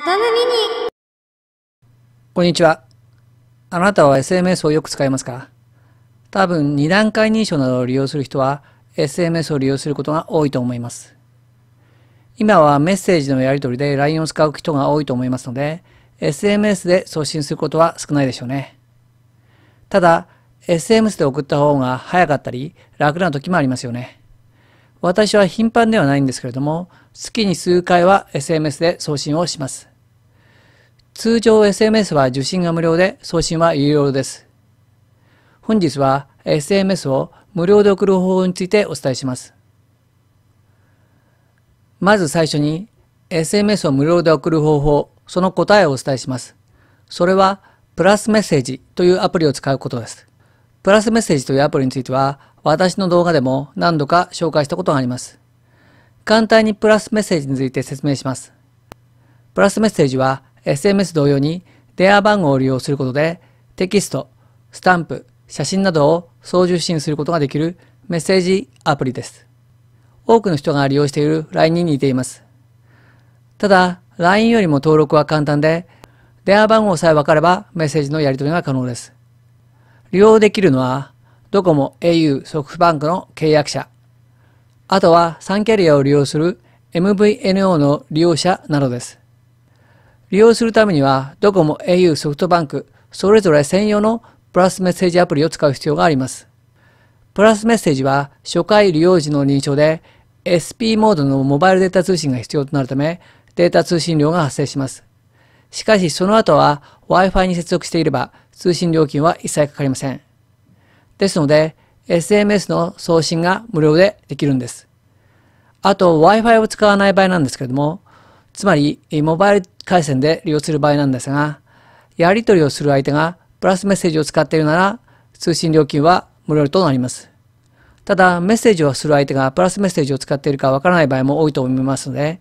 トムミニこんにちは。あなたは SMS をよく使いますか多分2段階認証などを利用する人は SMS を利用することが多いと思います。今はメッセージのやり取りで LINE を使う人が多いと思いますので SMS で送信することは少ないでしょうね。ただ SMS で送った方が早かったり楽な時もありますよね。私は頻繁ではないんですけれども、月に数回は SMS で送信をします。通常 SMS は受信が無料で送信は有料です。本日は SMS を無料で送る方法についてお伝えします。まず最初に SMS を無料で送る方法、その答えをお伝えします。それはプラスメッセージというアプリを使うことです。プラスメッセージというアプリについては私の動画でも何度か紹介したことがあります。簡単にプラスメッセージについて説明します。プラスメッセージは SMS 同様に電話番号を利用することでテキスト、スタンプ、写真などを送受信することができるメッセージアプリです。多くの人が利用している LINE に似ています。ただ、LINE よりも登録は簡単で、電話番号さえ分かればメッセージのやり取りが可能です。利用できるのはドコモ、au、ソフトバンクの契約者、あとは3キャリアを利用する MVNO の利用者などです。利用するためには、ドコモ、au、ソフトバンク、それぞれ専用のプラスメッセージアプリを使う必要があります。プラスメッセージは初回利用時の認証で SP モードのモバイルデータ通信が必要となるためデータ通信量が発生します。しかしその後は Wi-Fi に接続していれば通信料金は一切かかりません。ですので、SMS の送信が無料でできるんです。あと Wi-Fi を使わない場合なんですけれども、つまりモバイル回線で利用する場合なんですが、やり取りをする相手がプラスメッセージを使っているなら通信料金は無料となります。ただ、メッセージをする相手がプラスメッセージを使っているかわからない場合も多いと思いますので、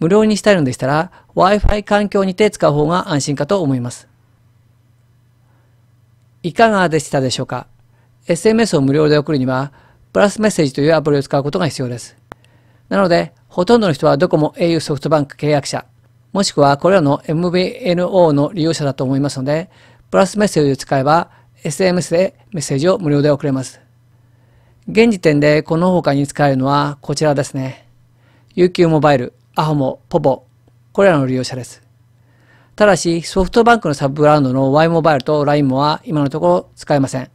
無料にしたいのでしたら Wi-Fi 環境にて使う方が安心かと思います。いかがでしたでしょうか SMS を無料で送るには、プラスメッセージというアプリを使うことが必要です。なので、ほとんどの人はドコモ au ソフトバンク契約者、もしくはこれらの MVNO の利用者だと思いますので、プラスメッセージを使えば SMS でメッセージを無料で送れます。現時点でこの他に使えるのはこちらですね。UQ モバイル、アホモ、ポポ、これらの利用者です。ただし、ソフトバンクのサブブランドの Y モバイルと LINE もは今のところ使えません。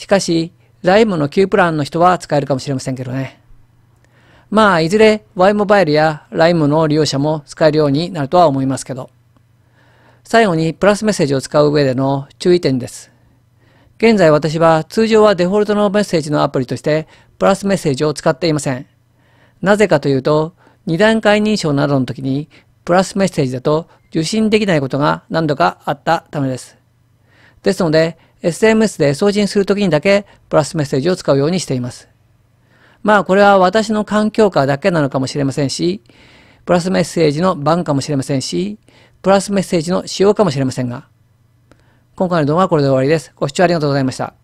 しかし、ライムの旧プランの人は使えるかもしれませんけどね。まあ、いずれ Y モバイルやライムの利用者も使えるようになるとは思いますけど。最後にプラスメッセージを使う上での注意点です。現在私は通常はデフォルトのメッセージのアプリとしてプラスメッセージを使っていません。なぜかというと、2段階認証などの時にプラスメッセージだと受信できないことが何度かあったためです。ですので、SMS で送信するときにだけプラスメッセージを使うようにしています。まあこれは私の環境下だけなのかもしれませんし、プラスメッセージの番かもしれませんし、プラスメッセージの使用かもしれませんが、今回の動画はこれで終わりです。ご視聴ありがとうございました。